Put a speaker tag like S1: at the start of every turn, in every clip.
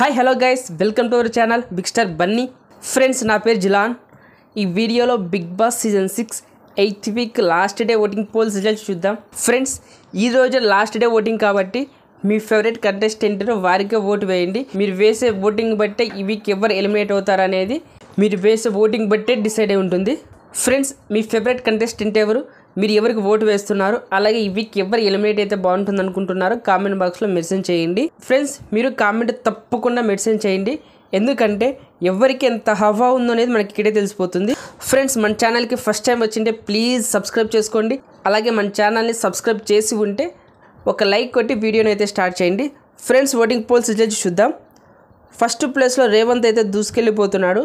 S1: hi hello guys welcome to our channel Big Star Bunny friends నా పేరు జిలాన్ ఈ వీడియోలో Bigg Boss season six eighth week last day voting polls results చూద్దాం friends ఈ రోజు last day voting కాబట్టి మీ favourite కంటెస్టెంట్ను వారికే ఓటు వేయండి మీరు వేసే ఓటింగ్ బట్టే ఈ వీక్ ఎవరు ఎలిమినేట్ అవుతారనేది మీరు వేసే ఓటింగ్ బట్టే డిసైడ్ అయి ఉంటుంది ఫ్రెండ్స్ మీ ఫేవరెట్ కంటెస్టెంట్ ఎవరు మీరు ఎవరికి ఓటు వేస్తున్నారు అలాగే ఈ వీక్ ఎవరు ఎలిమినేట్ అయితే బాగుంటుంది అనుకుంటున్నారో కామెంట్ బాక్స్లో మెన్షన్ చేయండి ఫ్రెండ్స్ మీరు కామెంట్ తప్పకుండా మెన్షన్ చేయండి ఎందుకంటే ఎవరికి ఎంత హవా ఉందో అనేది మనకి ఇక్కడే తెలిసిపోతుంది ఫ్రెండ్స్ మన ఛానల్కి ఫస్ట్ టైం వచ్చింటే ప్లీజ్ సబ్స్క్రైబ్ చేసుకోండి అలాగే మన ఛానల్ని సబ్స్క్రైబ్ చేసి ఉంటే ఒక లైక్ కొట్టి వీడియోని అయితే స్టార్ట్ చేయండి ఫ్రెండ్స్ ఓటింగ్ పోల్స్ జడ్జ్ చూద్దాం ఫస్ట్ ప్లేస్లో రేవంత్ అయితే దూసుకెళ్ళిపోతున్నాడు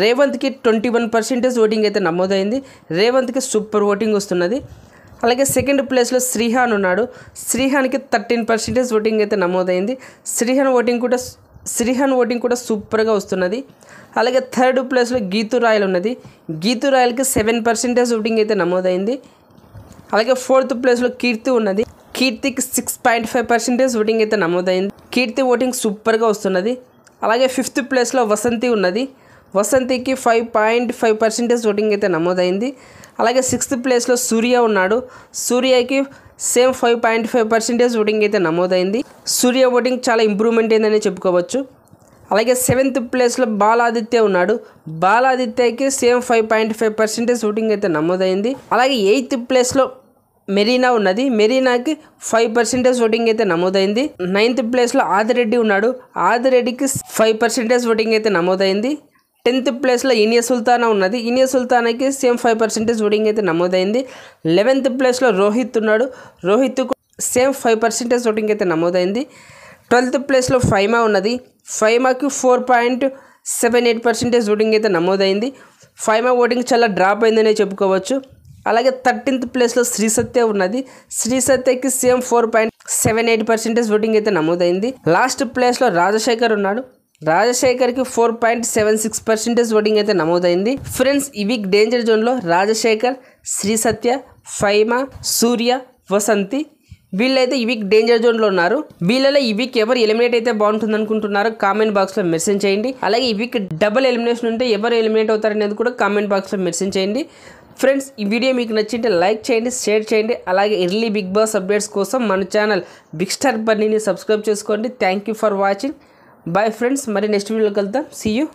S1: రేవంత్కి ట్వంటీ వన్ పర్సెంటేజ్ ఓటింగ్ అయితే నమోదైంది రేవంత్కి సూపర్ ఓటింగ్ వస్తున్నది అలాగే సెకండ్ ప్లేస్లో శ్రీహాన్ ఉన్నాడు శ్రీహాన్కి థర్టీన్ పర్సెంటేజ్ ఓటింగ్ అయితే నమోదైంది శ్రీహాన్ ఓటింగ్ కూడా శ్రీహాన్ ఓటింగ్ కూడా సూపర్గా వస్తున్నది అలాగే థర్డ్ ప్లేస్లో గీతు రాయల్ ఉన్నది గీతు రాయల్కి సెవెన్ పర్సెంటేజ్ ఓటింగ్ అయితే నమోదైంది అలాగే ఫోర్త్ ప్లేస్లో కీర్తి ఉన్నది కీర్తికి six point five percentage voting అయితే నమోదైంది కీర్తి ఓటింగ్ సూపర్గా వస్తున్నది అలాగే ఫిఫ్త్ ప్లేస్లో వసంతి ఉన్నది వసంతికి five point five percentage voting అయితే నమోదైంది అలాగే సిక్స్త్ ప్లేస్లో సూర్య ఉన్నాడు సూర్యకి same five point five percentage voting అయితే నమోదైంది సూర్య ఓటింగ్ చాలా ఇంప్రూవ్మెంట్ అయిందని చెప్పుకోవచ్చు అలాగే సెవెంత్ ప్లేస్లో బాలాదిత్య ఉన్నాడు బాలాదిత్యకి same five point five percentage voting అయితే నమోదైంది అలాగే ఎయిత్ ప్లేస్లో మెరీనా ఉన్నది మెరీనాకి ఫైవ్ పర్సెంటేజ్ ఓటింగ్ అయితే నమోదైంది నైన్త్ ప్లేస్లో ఆదిరెడ్డి ఉన్నాడు ఆదిరెడ్డికి ఫైవ్ పర్సెంటేజ్ ఓటింగ్ అయితే నమోదైంది టెన్త్ ప్లేస్లో ఇనియా సుల్తానా ఉన్నది ఇనియా సుల్తానాకి సేమ్ ఫైవ్ పర్సెంటేజ్ ఓటింగ్ అయితే నమోదైంది లెవెన్త్ ప్లేస్లో రోహిత్ ఉన్నాడు Rohit same five percentage voting అయితే నమోదైంది ట్వెల్త్ ప్లేస్లో ఫైమా ఉన్నది ఫైమాకి four point seven eight percentage voting అయితే నమోదైంది ఫైమా ఓటింగ్ చాలా డ్రాప్ అయిందనే చెప్పుకోవచ్చు అలాగే థర్టీన్త్ ప్లేస్లో శ్రీ సత్య ఉన్నది శ్రీ సత్యకి same four point seven eight percentage voting అయితే నమోదైంది లాస్ట్ ప్లేస్లో రాజశేఖర్ ఉన్నాడు రాజశేఖర్కి four point seven six percentage voting అయితే నమోదైంది ఫ్రెండ్స్ ఈ వీక్ డేంజర్ జోన్లో రాజశేఖర్ శ్రీ సత్య ఫైమా సూర్య వసంతి వీళ్ళైతే ఈ వీక్ డేంజర్ జోన్లో ఉన్నారు వీళ్ళలో ఈ వీక్ ఎవరు ఎలిమినేట్ అయితే బాగుంటుంది అనుకుంటున్నారో కామెంట్ బాక్స్లో మెసేజ్ చేయండి అలాగే ఈ వీక్ డబుల్ ఎలిమినేషన్ ఉంటే ఎవరు ఎలిమినేట్ అవుతారనేది కూడా కామెంట్ బాక్స్లో మెసేజ్ చేయండి ఫ్రెండ్స్ ఈ వీడియో మీకు నచ్చింటే లైక్ చేయండి షేర్ చేయండి అలాగే ఎర్లీ బిగ్ బాస్ అప్డేట్స్ కోసం మన ఛానల్ బిగ్ స్టార్ బన్నీని సబ్స్క్రైబ్ చేసుకోండి thank for watching bye friends మరి నెక్స్ట్ వీడియోకి వెళ్తాం సీ యూ